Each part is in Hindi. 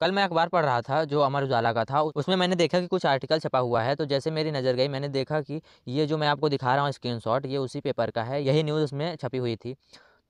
कल मैं अखबार पढ़ रहा था जो अमर उजाला का था उसमें मैंने देखा कि कुछ आर्टिकल छपा हुआ है तो जैसे मेरी नज़र गई मैंने देखा कि ये जो मैं आपको दिखा रहा हूँ स्क्रीनशॉट ये उसी पेपर का है यही न्यूज़ उसमें छपी हुई थी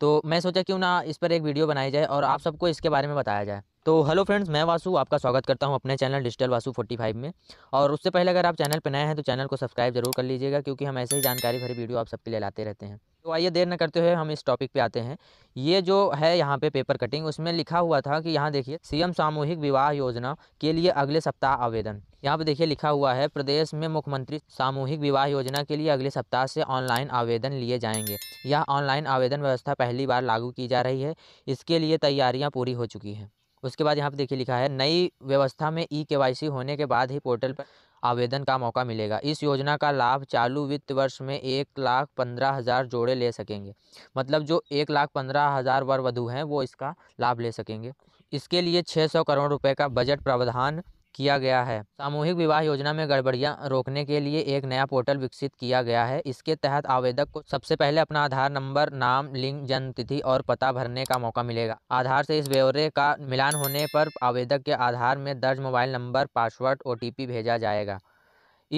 तो मैं सोचा क्यों ना इस पर एक वीडियो बनाई जाए और आप सबको इसके बारे में बताया जाए तो हेलो फ्रेंड्स मैं वासु आपका स्वागत करता हूं अपने चैनल डिजिटल वासु 45 में और उससे पहले अगर आप चैनल पर नए हैं तो चैनल को सब्सक्राइब जरूर कर लीजिएगा क्योंकि हम ऐसे ही जानकारी भरी वीडियो आप सबके लिए लाते रहते हैं तो आइए देर न करते हुए हम इस टॉपिक पे आते हैं ये जो है यहाँ पे पेपर कटिंग उसमें लिखा हुआ था कि यहाँ देखिए सीएम सामूहिक विवाह योजना के लिए अगले सप्ताह आवेदन यहाँ पे देखिए लिखा हुआ है प्रदेश में मुख्यमंत्री सामूहिक विवाह योजना के लिए अगले सप्ताह से ऑनलाइन आवेदन लिए जाएंगे यह ऑनलाइन आवेदन व्यवस्था पहली बार लागू की जा रही है इसके लिए तैयारियाँ पूरी हो चुकी हैं उसके बाद यहाँ पे देखिए लिखा है नई व्यवस्था में ई के होने के बाद ही पोर्टल पर आवेदन का मौका मिलेगा इस योजना का लाभ चालू वित्त वर्ष में एक लाख पंद्रह हज़ार जोड़े ले सकेंगे मतलब जो एक लाख पंद्रह हज़ार वर वधु हैं वो इसका लाभ ले सकेंगे इसके लिए छः सौ करोड़ रुपए का बजट प्रावधान किया गया है सामूहिक विवाह योजना में गड़बड़ियां रोकने के लिए एक नया पोर्टल विकसित किया गया है इसके तहत आवेदक को सबसे पहले अपना आधार नंबर नाम लिंग जन्म तिथि और पता भरने का मौका मिलेगा आधार से इस ब्यौरे का मिलान होने पर आवेदक के आधार में दर्ज मोबाइल नंबर पासवर्ड ओ भेजा जाएगा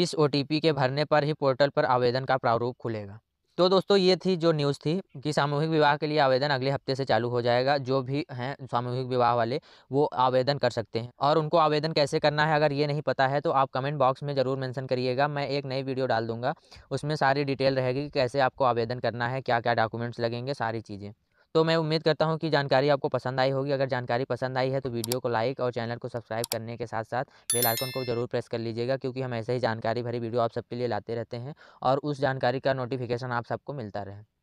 इस ओ के भरने पर ही पोर्टल पर आवेदन का प्रारूप खुलेगा तो दोस्तों ये थी जो न्यूज़ थी कि सामूहिक विवाह के लिए आवेदन अगले हफ्ते से चालू हो जाएगा जो भी हैं सामूहिक विवाह वाले वो आवेदन कर सकते हैं और उनको आवेदन कैसे करना है अगर ये नहीं पता है तो आप कमेंट बॉक्स में ज़रूर मेंशन करिएगा मैं एक नई वीडियो डाल दूंगा उसमें सारी डिटेल रहेगी कि कैसे आपको आवेदन करना है क्या क्या डॉक्यूमेंट्स लगेंगे सारी चीज़ें तो मैं उम्मीद करता हूँ कि जानकारी आपको पसंद आई होगी अगर जानकारी पसंद आई है तो वीडियो को लाइक और चैनल को सब्सक्राइब करने के साथ साथ बेल आइकन को जरूर प्रेस कर लीजिएगा क्योंकि हम ऐसे ही जानकारी भरी वीडियो आप सबके लिए लाते रहते हैं और उस जानकारी का नोटिफिकेशन आप सबको मिलता रहे